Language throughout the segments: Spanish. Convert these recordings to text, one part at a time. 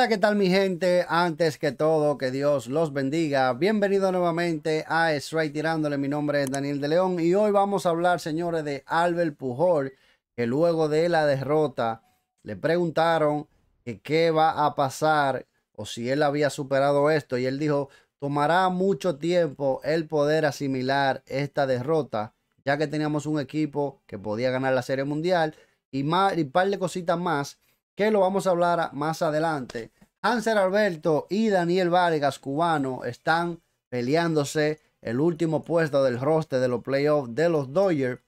Hola, ¿qué tal mi gente? Antes que todo, que Dios los bendiga. Bienvenido nuevamente a Straight Tirándole. Mi nombre es Daniel de León y hoy vamos a hablar, señores, de Albert Pujol, que luego de la derrota le preguntaron que qué va a pasar o si él había superado esto y él dijo, tomará mucho tiempo el poder asimilar esta derrota, ya que teníamos un equipo que podía ganar la Serie Mundial y, más, y par de cositas más que lo vamos a hablar más adelante. Hanser Alberto y Daniel Vargas, cubano, están peleándose el último puesto del roster de los playoffs de los Dodgers.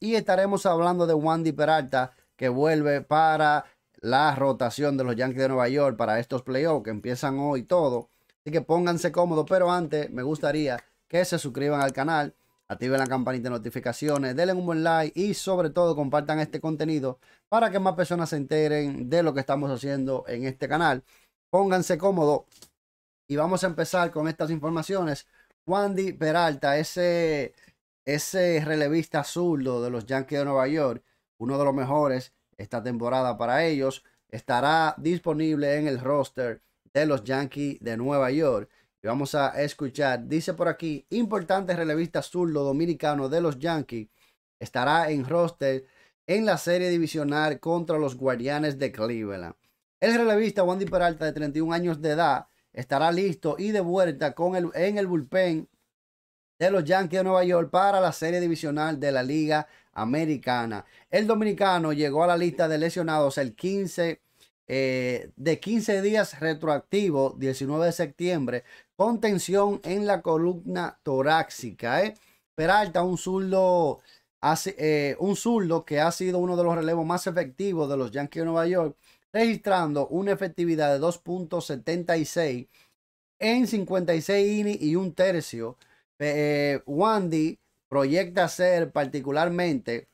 Y estaremos hablando de Wandy Peralta, que vuelve para la rotación de los Yankees de Nueva York para estos playoffs que empiezan hoy todo. Así que pónganse cómodos, pero antes me gustaría que se suscriban al canal activen la campanita de notificaciones, denle un buen like y sobre todo compartan este contenido para que más personas se enteren de lo que estamos haciendo en este canal. Pónganse cómodos y vamos a empezar con estas informaciones. Wandy Peralta, ese, ese relevista zurdo de los Yankees de Nueva York, uno de los mejores esta temporada para ellos, estará disponible en el roster de los Yankees de Nueva York vamos a escuchar. Dice por aquí, importante relevista zurdo dominicano de los Yankees estará en roster en la serie divisional contra los Guardianes de Cleveland. El relevista Wandy Peralta de 31 años de edad estará listo y de vuelta con el, en el bullpen de los Yankees de Nueva York para la serie divisional de la Liga Americana. El dominicano llegó a la lista de lesionados el 15 eh, de 15 días retroactivo, 19 de septiembre, con tensión en la columna torácica. ¿eh? Peralta, un zurdo, eh, un zurdo que ha sido uno de los relevos más efectivos de los Yankees de Nueva York, registrando una efectividad de 2.76 en 56 innings y un tercio. Eh, Wandy proyecta ser particularmente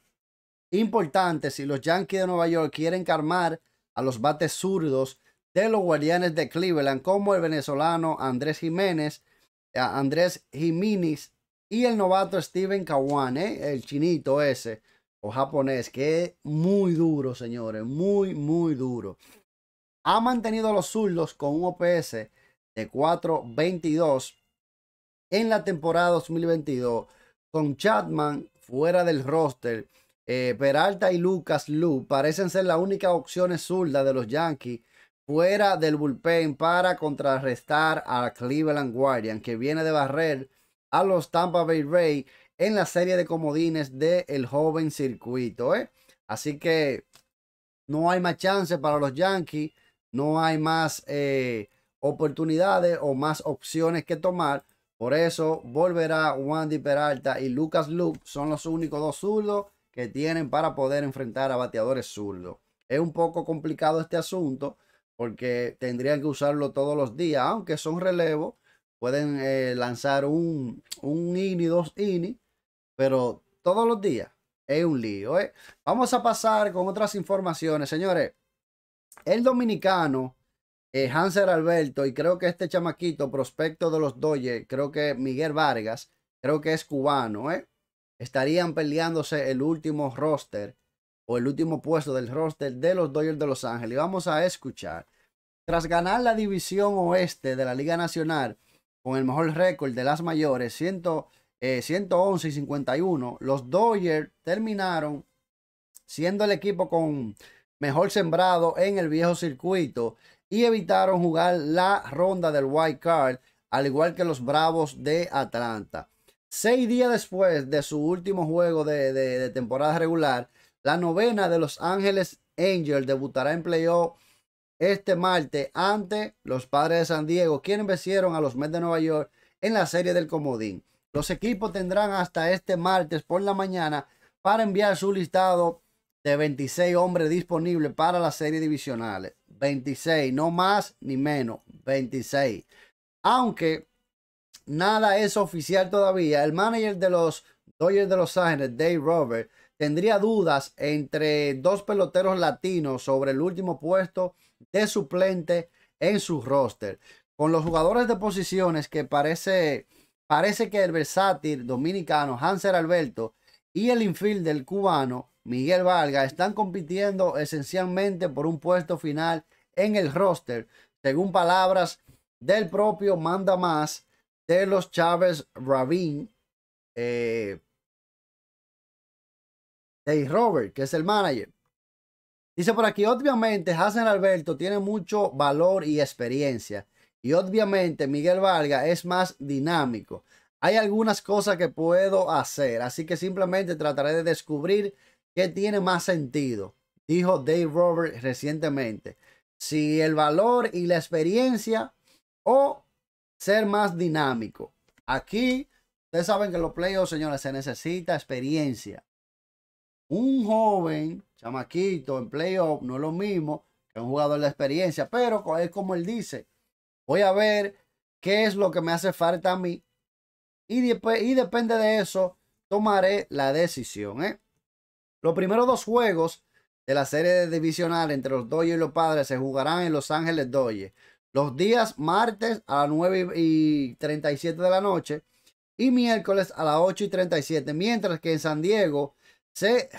importante si los Yankees de Nueva York quieren calmar a los bates zurdos de los Guardianes de Cleveland, como el venezolano Andrés Jiménez, eh, Andrés Jiménez y el novato Steven eh, el chinito ese o japonés, que es muy duro, señores, muy, muy duro. Ha mantenido a los zurdos con un OPS de 4.22 en la temporada 2022, con Chapman fuera del roster. Eh, Peralta y Lucas Lu parecen ser las únicas opciones zurdas de los Yankees fuera del bullpen para contrarrestar a Cleveland Guardian, que viene de barrer a los Tampa Bay Rays en la serie de comodines del joven circuito. ¿eh? Así que no hay más chance para los Yankees, no hay más eh, oportunidades o más opciones que tomar. Por eso volverá Wandy Peralta y Lucas Luke son los únicos dos zurdos que tienen para poder enfrentar a bateadores zurdos. Es un poco complicado este asunto porque tendrían que usarlo todos los días, aunque son relevos, pueden eh, lanzar un, un INI, dos INI, pero todos los días es un lío. ¿eh? Vamos a pasar con otras informaciones, señores. El dominicano eh, Hanser Alberto y creo que este chamaquito, prospecto de los Doyle, creo que Miguel Vargas, creo que es cubano, ¿eh? estarían peleándose el último roster o el último puesto del roster de los Dodgers de Los Ángeles. Y vamos a escuchar. Tras ganar la división oeste de la Liga Nacional con el mejor récord de las mayores, 111 eh, y 51, los Dodgers terminaron siendo el equipo con mejor sembrado en el viejo circuito y evitaron jugar la ronda del wild card, al igual que los Bravos de Atlanta. Seis días después de su último juego de temporada regular, la novena de Los Ángeles Angels debutará en playoff este martes ante los Padres de San Diego, quienes vencieron a los Mets de Nueva York en la serie del comodín. Los equipos tendrán hasta este martes por la mañana para enviar su listado de 26 hombres disponibles para la serie divisionales. 26, no más ni menos, 26. Aunque nada es oficial todavía, el manager de los Dodgers de Los Ángeles, Dave Roberts, tendría dudas entre dos peloteros latinos sobre el último puesto de suplente en su roster. Con los jugadores de posiciones que parece, parece que el versátil dominicano Hanser Alberto y el infield del cubano Miguel Valga están compitiendo esencialmente por un puesto final en el roster, según palabras del propio Manda Más de los Chávez Rabin. Eh, Dave Robert, que es el manager. Dice por aquí, obviamente, Hassan Alberto tiene mucho valor y experiencia. Y obviamente, Miguel Vargas es más dinámico. Hay algunas cosas que puedo hacer, así que simplemente trataré de descubrir qué tiene más sentido, dijo Dave Robert recientemente. Si el valor y la experiencia o ser más dinámico. Aquí, ustedes saben que los playoffs, señores, se necesita experiencia un joven, chamaquito, en playoff, no es lo mismo que un jugador de experiencia, pero es como él dice, voy a ver qué es lo que me hace falta a mí y, después, y depende de eso tomaré la decisión. ¿eh? Los primeros dos juegos de la serie divisional entre los Dodgers y los Padres se jugarán en Los Ángeles Dodgers los días martes a las 9 y 37 de la noche y miércoles a las 8 y 37, mientras que en San Diego se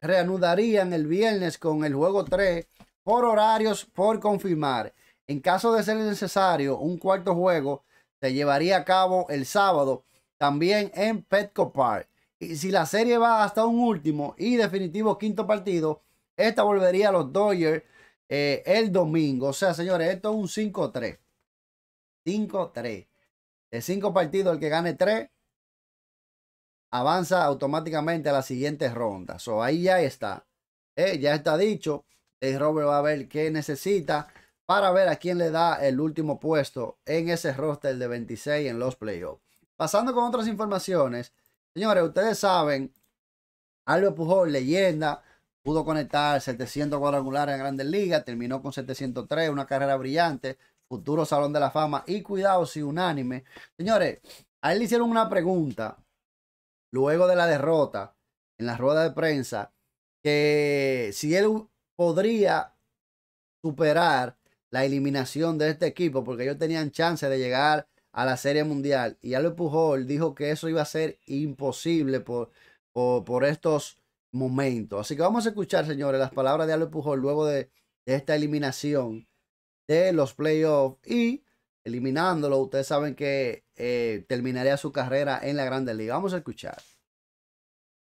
reanudarían el viernes con el juego 3 por horarios por confirmar. En caso de ser necesario, un cuarto juego se llevaría a cabo el sábado también en Petco Park. Y si la serie va hasta un último y definitivo quinto partido, esta volvería a los Dodgers eh, el domingo. O sea, señores, esto es un 5-3. 5-3. De 5 partidos, el que gane 3 avanza automáticamente a la siguiente ronda. So, ahí ya está. Eh, ya está dicho. el eh, Robert va a ver qué necesita para ver a quién le da el último puesto en ese roster de 26 en los playoffs. Pasando con otras informaciones, señores, ustedes saben, Alba Pujol, leyenda, pudo conectar 700 cuadrangulares en Grandes Ligas, terminó con 703, una carrera brillante, futuro Salón de la Fama y cuidado si unánime. Señores, a él le hicieron una pregunta luego de la derrota en la rueda de prensa, que si él podría superar la eliminación de este equipo, porque ellos tenían chance de llegar a la Serie Mundial, y Albert Pujol dijo que eso iba a ser imposible por, por, estos momentos. Así que vamos a escuchar, señores, las palabras de Albert Pujol luego de, de esta eliminación de los playoffs y eliminándolo. Ustedes saben que eh, terminaría su carrera en la Grande Liga. Vamos a escuchar.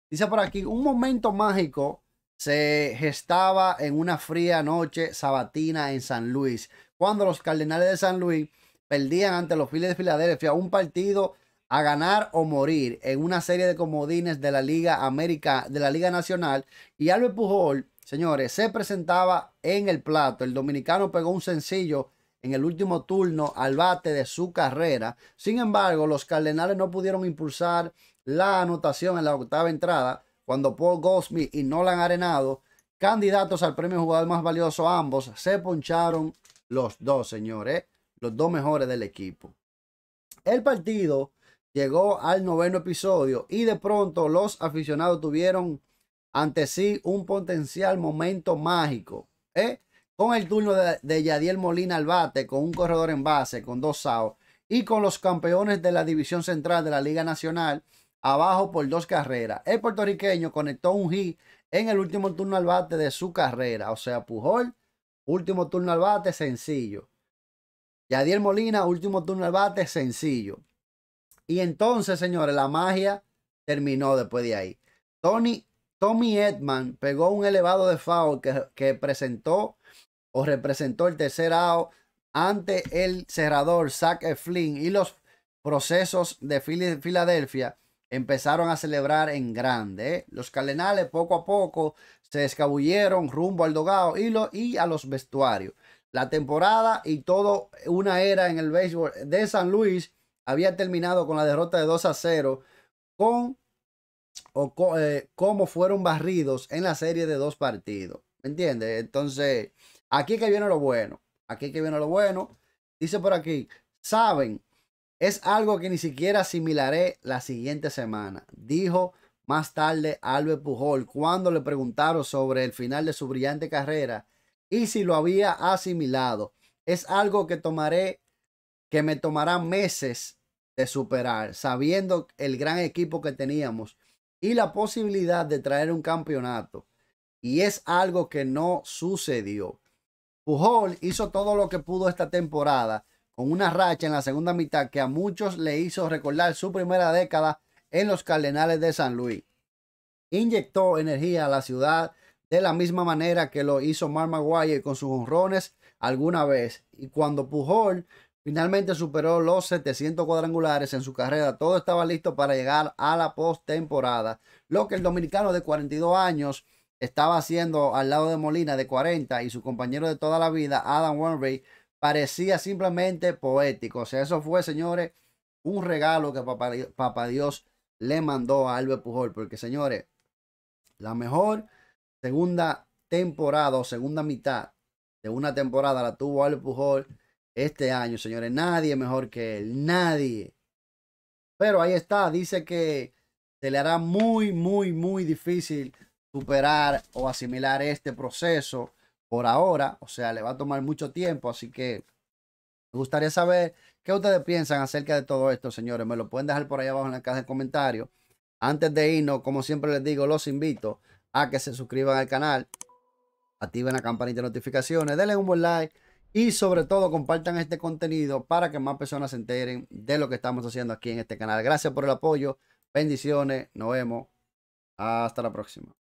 Dice por aquí, un momento mágico se gestaba en una fría noche sabatina en San Luis, cuando los Cardenales de San Luis perdían ante los Phillies de Filadelfia un partido a ganar o morir en una serie de comodines de la Liga América, de la Liga Nacional, y Albert Pujol, señores, se presentaba en el plato. El dominicano pegó un sencillo en el último turno al bate de su carrera. Sin embargo, los Cardenales no pudieron impulsar la anotación en la octava entrada cuando Paul Goldsmith y Nolan Arenado, candidatos al premio jugador más valioso ambos, se poncharon los dos, señores, los dos mejores del equipo. El partido llegó al noveno episodio y de pronto los aficionados tuvieron ante sí un potencial momento mágico. ¿eh? con el turno de, de, Yadiel Molina al bate, con un corredor en base, con dos saos, y con los campeones de la división central de la Liga Nacional, abajo por dos carreras. El puertorriqueño conectó un hit en el último turno al bate de su carrera, o sea, Pujol, último turno al bate, sencillo. Yadiel Molina, último turno al bate, sencillo. Y entonces, señores, la magia terminó después de ahí. Tony, Tommy Edman pegó un elevado de foul que presentó o representó el tercer ao ante el cerrador Zach Flynn y los procesos de Filadelfia empezaron a celebrar en grande. ¿eh? Los calenales poco a poco se escabulleron rumbo al dogado y, y a los vestuarios. La temporada y todo una era en el béisbol de San Luis había terminado con la derrota de 2 a 0 con o eh, fueron barridos en la serie de dos partidos. ¿Me entiendes? Entonces, aquí que viene lo bueno. Aquí que viene lo bueno. Dice por aquí, saben, es algo que ni siquiera asimilaré la siguiente semana. Dijo más tarde Albert Pujol cuando le preguntaron sobre el final de su brillante carrera y si lo había asimilado. Es algo que tomaré, que me tomará meses de superar, sabiendo el gran equipo que teníamos y la posibilidad de traer un campeonato. Y es algo que no sucedió. Pujol hizo todo lo que pudo esta temporada con una racha en la segunda mitad que a muchos le hizo recordar su primera década en los Cardenales de San Luis. Inyectó energía a la ciudad de la misma manera que lo hizo Mark Maguire con sus honrones alguna vez. Y cuando Pujol finalmente superó los 700 cuadrangulares en su carrera, todo estaba listo para llegar a la postemporada. Lo que el dominicano de 42 años estaba haciendo al lado de Molina de 40 y su compañero de toda la vida, Adam Warnrey, parecía simplemente poético. O sea, eso fue, señores, un regalo que papá, Dios le mandó a Albert Pujol. Porque, señores, la mejor segunda temporada o segunda mitad de una temporada la tuvo Albert Pujol este año, señores. Nadie mejor que él, nadie. Pero ahí está, dice que se le hará muy, muy, muy difícil superar o asimilar este proceso por ahora. O sea, le va a tomar mucho tiempo, así que me gustaría saber qué ustedes piensan acerca de todo esto, señores. Me lo pueden dejar por ahí abajo en la caja de comentarios. Antes de irnos, como siempre les digo, los invito a que se suscriban al canal, activen la campanita de notificaciones, denle un buen like y sobre todo compartan este contenido para que más personas se enteren de lo que estamos haciendo aquí en este canal. Gracias por el apoyo, bendiciones, nos vemos, hasta la próxima.